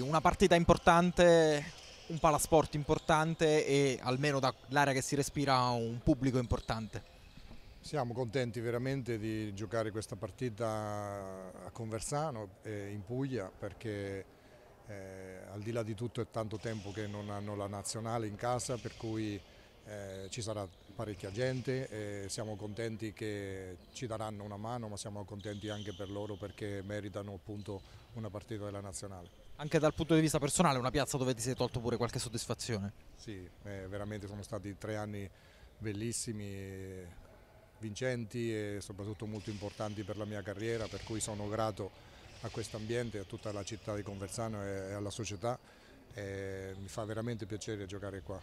Una partita importante, un palasport importante e almeno dall'area che si respira un pubblico importante. Siamo contenti veramente di giocare questa partita a Conversano, eh, in Puglia, perché eh, al di là di tutto è tanto tempo che non hanno la nazionale in casa, per cui eh, ci sarà parecchia gente, eh, siamo contenti che ci daranno una mano ma siamo contenti anche per loro perché meritano appunto una partita della nazionale. Anche dal punto di vista personale una piazza dove ti sei tolto pure qualche soddisfazione? Sì, eh, veramente sono stati tre anni bellissimi, vincenti e soprattutto molto importanti per la mia carriera per cui sono grato a questo ambiente, a tutta la città di Conversano e alla società. mi fa veramente piacere giocare qua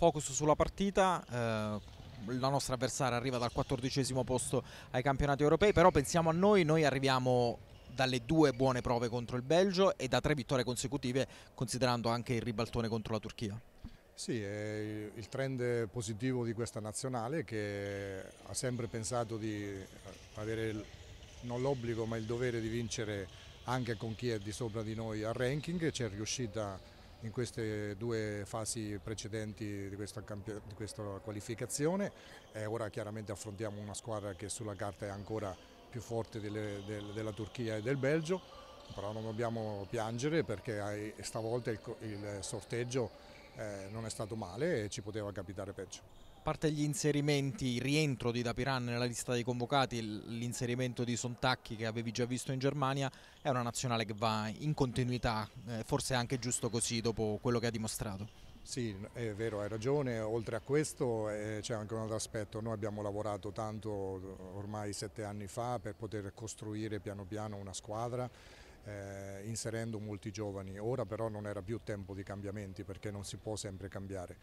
focus sulla partita. Eh, la nostra avversaria arriva dal quattordicesimo posto ai campionati europei, però pensiamo a noi, noi arriviamo dalle due buone prove contro il Belgio e da tre vittorie consecutive considerando anche il ribaltone contro la Turchia. Sì, il trend positivo di questa nazionale che ha sempre pensato di avere non l'obbligo ma il dovere di vincere anche con chi è di sopra di noi al ranking, ci è riuscita in queste due fasi precedenti di questa, di questa qualificazione e eh, ora chiaramente affrontiamo una squadra che sulla carta è ancora più forte delle, delle, della Turchia e del Belgio, però non dobbiamo piangere perché stavolta il, il sorteggio eh, non è stato male e ci poteva capitare peggio. A parte gli inserimenti, il rientro di Dapiran nella lista dei convocati, l'inserimento di Sontacchi che avevi già visto in Germania, è una nazionale che va in continuità, eh, forse anche giusto così dopo quello che ha dimostrato. Sì, è vero, hai ragione. Oltre a questo eh, c'è anche un altro aspetto. Noi abbiamo lavorato tanto ormai sette anni fa per poter costruire piano piano una squadra eh, inserendo molti giovani. Ora però non era più tempo di cambiamenti perché non si può sempre cambiare.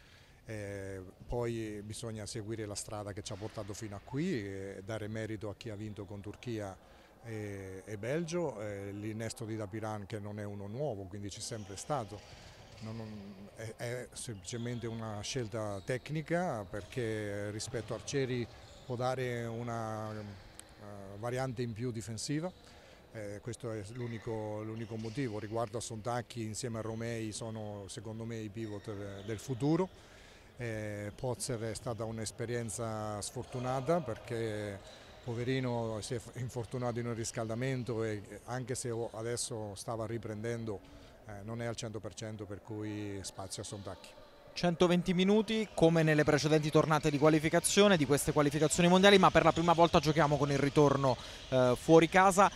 Eh, poi bisogna seguire la strada che ci ha portato fino a qui e dare merito a chi ha vinto con Turchia e, e Belgio, eh, l'innesto di Dapiran che non è uno nuovo, quindi c'è sempre stato. Non, è, è, semplicemente una scelta tecnica perché rispetto a Arcieri può dare una uh, variante in più difensiva. Eh, questo è l'unico, motivo. Riguardo a Sontacchi insieme a Romei sono secondo me i pivot del futuro eh, Pozzer è stata un'esperienza sfortunata perché poverino si è infortunato in un riscaldamento e anche se adesso stava riprendendo eh, non è al 100% per cui spazio a Sontacchi. 120 minuti come nelle precedenti tornate di qualificazione di queste qualificazioni mondiali ma per la prima volta giochiamo con il ritorno eh, fuori casa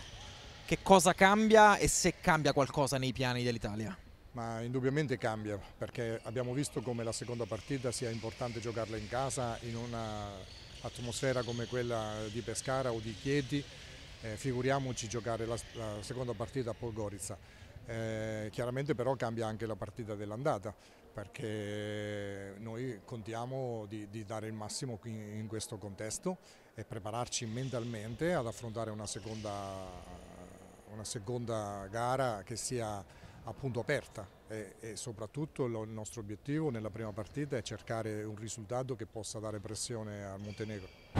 che cosa cambia e se cambia qualcosa nei piani dell'Italia? ma indubbiamente cambia perché abbiamo visto come la seconda partita sia importante giocarla in casa in un'atmosfera come quella di Pescara o di Chieti, eh, figuriamoci giocare la, la, seconda partita a Polgorica. Eh, chiaramente però cambia anche la partita dell'andata perché noi contiamo di, di dare il massimo in, in questo contesto e prepararci mentalmente ad affrontare una seconda, una seconda gara che sia appunto aperta e, e soprattutto lo, il nostro obiettivo nella prima partita è cercare un risultato che possa dare pressione al Montenegro.